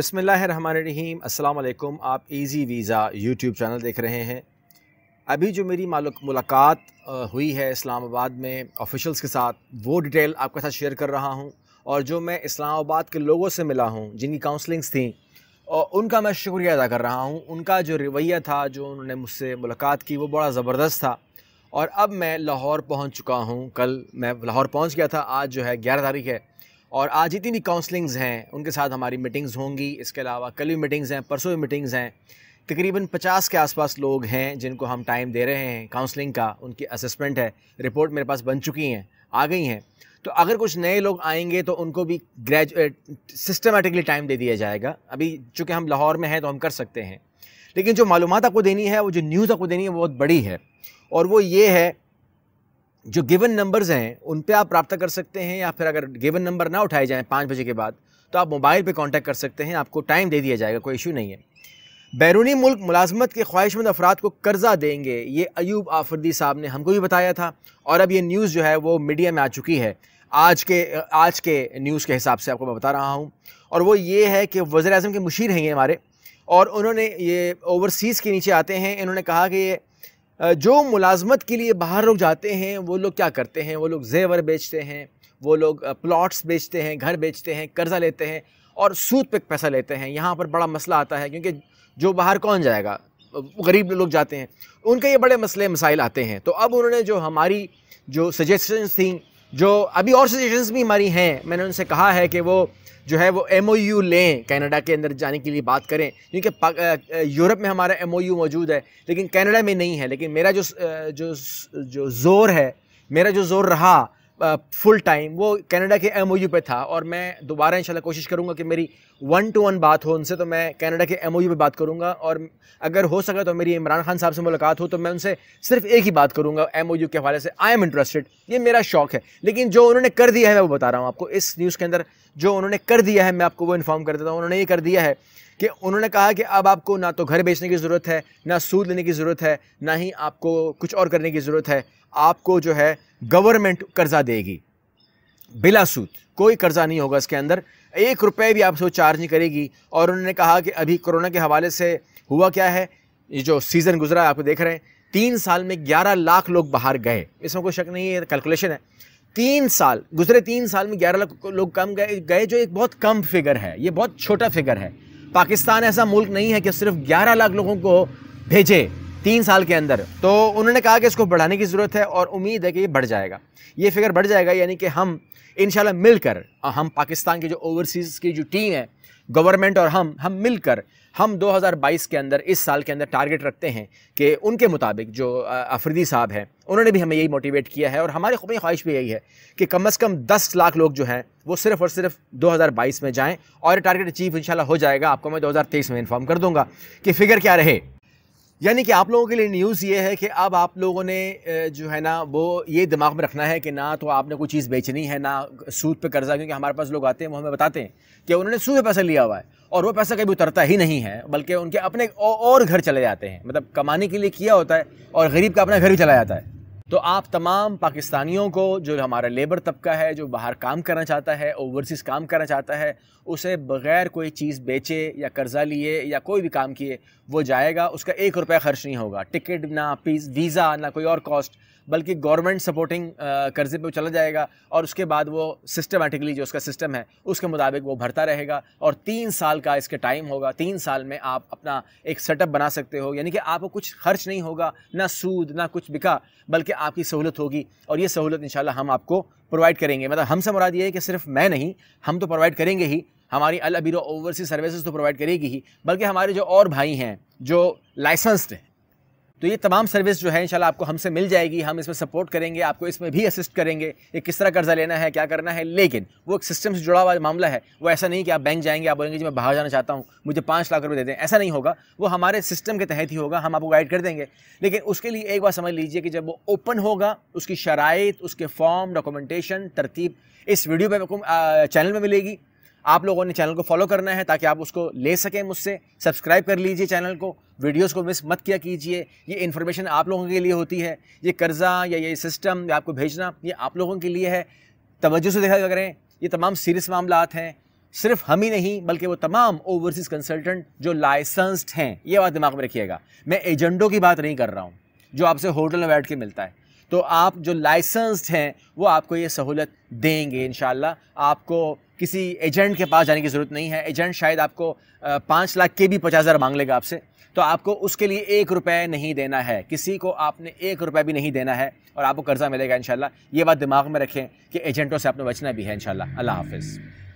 बसमीम अल्लाम आप इजी वीज़ा यूट्यूब चैनल देख रहे हैं अभी जो मेरी मुलाकात हुई है इस्लामाबाद में ऑफिशल्स के साथ वो डिटेल आपके साथ शेयर कर रहा हूँ और जो मैं इस्लामाबाद के लोगों से मिला हूँ जिनकी काउंसलिंग्स थी और उनका मैं शुक्रिया अदा कर रहा हूँ उनका जो रवैया था जो उन्होंने मुझसे मुलाकात की वो बड़ा ज़बरदस्त था और अब मैं लाहौर पहुँच चुका हूँ कल मैं लाहौर पहुँच गया था आज जो है ग्यारह तारीख है और आज जितनी भी काउंसलिंग्स हैं उनके साथ हमारी मीटिंग्स होंगी इसके अलावा कल भी मीटिंग्स हैं परसों भी मीटिंग्स हैं तकरीबन 50 के आसपास लोग हैं जिनको हम टाइम दे रहे हैं काउंसलिंग का उनकी असेसमेंट है रिपोर्ट मेरे पास बन चुकी हैं आ गई हैं तो अगर कुछ नए लोग आएंगे तो उनको भी ग्रेजुएट सिस्टमेटिकली टाइम दे दिया जाएगा अभी चूँकि हम लाहौर में हैं तो हम कर सकते हैं लेकिन जो मालूम आपको देनी है वो जो न्यूज़ आपको देनी है वो बहुत बड़ी है और वो ये है जो गिवन नंबर्स हैं उन पे आप रब्ता कर सकते हैं या फिर अगर गिवन नंबर ना उठाए जाएँ पाँच बजे के बाद तो आप मोबाइल पे कांटेक्ट कर सकते हैं आपको टाइम दे दिया जाएगा कोई इशू नहीं है बैरूनी मुल्क मुलाजमत के ख्वाहिशमंद अफराद को कर्जा देंगे ये अयूब आफरदी साहब ने हमको भी बताया था और अब ये न्यूज़ जो है वो मीडिया में आ चुकी है आज के आज के न्यूज़ के हिसाब से आपको मैं बता रहा हूँ और वो ये है कि वज़र अजम के मुशीर हैं ये हमारे और उन्होंने ये ओवरसीज़ के नीचे आते हैं इन्होंने कहा कि ये जो मुलाजमत के लिए बाहर लोग जाते हैं वो लोग क्या करते हैं वो लोग जेवर बेचते हैं वो लोग प्लॉट्स बेचते हैं घर बेचते हैं कर्ज़ा लेते हैं और सूद पे पैसा लेते हैं यहाँ पर बड़ा मसला आता है क्योंकि जो बाहर कौन जाएगा गरीब लोग जाते हैं उनके ये बड़े मसले मसाइल आते हैं तो अब उन्होंने जो हमारी जो सजेशंस थी जो अभी और सजेशंस भी हमारी हैं मैंने उनसे कहा है कि वो जो है वो एम लें कनाडा के अंदर जाने के लिए बात करें क्योंकि यूरोप में हमारा एम मौजूद है लेकिन कनाडा में नहीं है लेकिन मेरा जो जो जो ज़ोर है मेरा जो ज़ोर रहा फुल टाइम वो कनाडा के एम पे था और मैं दोबारा इंशाल्लाह कोशिश करूँगा कि मेरी वन टू वन बात हो उनसे तो मैं कनाडा के एम पे बात करूँगा और अगर हो सका तो मेरी इमरान खान साहब से मुलाकात हो तो मैं उनसे सिर्फ एक ही बात करूँगा एम के हवाले से आई एम इंटरेस्टेड ये मेरा शौक है लेकिन जो उन्होंने कर दिया है मैं वो बता रहा हूँ आपको इस न्यूज़ के अंदर जो उन्होंने कर दिया है मैं आपको वो इन्फॉर्म कर देता हूँ उन्होंने ये कर दिया है कि उन्होंने कहा कि अब आपको ना तो घर बेचने की ज़रूरत है ना सूद लेने की ज़रूरत है ना ही आपको कुछ और करने की ज़रूरत है आपको जो है गवर्नमेंट कर्जा देगी बिला सूद कोई कर्जा नहीं होगा इसके अंदर एक रुपये भी आपसे चार्ज नहीं करेगी और उन्होंने कहा कि अभी कोरोना के हवाले से हुआ क्या है ये जो सीज़न गुजरा है आप देख रहे हैं तीन साल में ग्यारह लाख लोग बाहर गए इसमें कोई शक नहीं है कैलकुलेशन है तीन साल गुजरे तीन साल में ग्यारह लाख लोग कम गए गए जो एक बहुत कम फिगर है ये बहुत छोटा फिगर है पाकिस्तान ऐसा मुल्क नहीं है कि सिर्फ ग्यारह लाख लोगों को भेजे तीन साल के अंदर तो उन्होंने कहा कि इसको बढ़ाने की ज़रूरत है और उम्मीद है कि ये बढ़ जाएगा ये फिगर बढ़ जाएगा यानी कि हम इन मिलकर हम पाकिस्तान की जो ओवरसीज़ की जो टीम है गवर्नमेंट और हम हम मिलकर हम 2022 के अंदर इस साल के अंदर टारगेट रखते हैं कि उनके मुताबिक जो अफरीदी साहब हैं उन्होंने भी हमें यही मोटिवेट किया है और हमारी खुबी ख्वाहिश भी यही है कि कम अज़ कम 10 लाख लोग जो हैं वो सिर्फ और सिर्फ 2022 में जाएं और टारगेट अचीव इंशाल्लाह हो जाएगा आपको मैं 2023 में इन्फॉर्म कर दूंगा कि फ़िगर क्या रहे यानी कि आप लोगों के लिए न्यूज़ ये है कि अब आप लोगों ने जो है ना वो ये दिमाग में रखना है कि ना तो आपने कोई चीज़ बेचनी है ना सूद पे कर्जा क्योंकि हमारे पास लोग आते हैं वो हमें बताते हैं कि उन्होंने सूद पे पैसा लिया हुआ है और वो पैसा कभी उतरता ही नहीं है बल्कि उनके अपने और घर चले जाते हैं मतलब कमाने के लिए किया होता है और गरीब का अपना घर भी चला जाता है तो आप तमाम पाकिस्तानियों को जो हमारा लेबर तबका है जो बाहर काम करना चाहता है ओवरसीज़ काम करना चाहता है उसे बग़ैर कोई चीज़ बेचे या कर्ज़ा लिए या कोई भी काम किए वो जाएगा उसका एक रुपया ख़र्च नहीं होगा टिकट ना पीस वीज़ा ना कोई और कॉस्ट बल्कि गवर्नमेंट सपोर्टिंग कर्ज़े पे चला जाएगा और उसके बाद वो सिस्टमेटिकली जो उसका सिस्टम है उसके मुताबिक वो भरता रहेगा और तीन साल का इसके टाइम होगा तीन साल में आप अपना एक सेटअप बना सकते हो यानी कि आपको कुछ खर्च नहीं होगा ना सूद ना कुछ बिका बल्कि आपकी सहूलत होगी और ये सहूलत इन हम आपको प्रोवाइड करेंगे मतलब हमसे मुराद ये है कि सिर्फ मैं नहीं हम तो प्रोवाइड करेंगे ही हमारी अल अबीरो ओवरसी सर्विसेज तो प्रोवाइड करेगी ही बल्कि हमारे जो और भाई हैं जो लाइसेंस्ड हैं तो ये तमाम सर्विस जो है इंशाल्लाह आपको हमसे मिल जाएगी हम इसमें सपोर्ट करेंगे आपको इसमें भी असिस्ट करेंगे कि किस तरह कर्ज़ा लेना है क्या करना है लेकिन वो एक सिस्टम से जुड़ा हुआ मामला है वो ऐसा नहीं कि आप बैंक जाएंगे आप बोलेंगे जी मैं बाहर जाना चाहता हूँ मुझे पाँच लाख रुपये दे दें ऐसा नहीं होगा वो हमारे सिस्टम के तहत ही होगा हम आपको गाइड कर देंगे लेकिन उसके लिए एक बार समझ लीजिए कि जब वो ओपन होगा उसकी शराइ उसके फॉर्म डॉक्यूमेंटेशन तरतीब इस वीडियो पर चैनल में मिलेगी आप लोगों ने चैनल को फॉलो करना है ताकि आप उसको ले सकें मुझसे सब्सक्राइब कर लीजिए चैनल को वीडियोस को मिस मत किया कीजिए ये इन्फॉर्मेशन आप लोगों के लिए होती है ये कर्ज़ा या ये सिस्टम या आपको भेजना ये आप लोगों के लिए है तवज्जो से देखा करें ये तमाम सीरियस मामला हैं सिर्फ हम ही नहीं बल्कि वो तमाम ओवरसीज़ कंसल्टेंट जो लाइसेंस्ड हैं ये बात दिमाग में रखिएगा मैं एजेंडों की बात नहीं कर रहा हूँ जो आपसे होटल में बैठ के मिलता है तो आप जो लाइसेंस्ड हैं वो आपको ये सहूलत देंगे इन आपको किसी एजेंट के पास जाने की ज़रूरत नहीं है एजेंट शायद आपको पाँच लाख के भी पचास हज़ार मांग लेगा आपसे तो आपको उसके लिए एक रुपये नहीं देना है किसी को आपने एक रुपये भी नहीं देना है और आपको कर्ज़ा मिलेगा इन ये बात दिमाग में रखें कि एजेंटों से आपने बचना भी है इन अल्लाह हाफिज़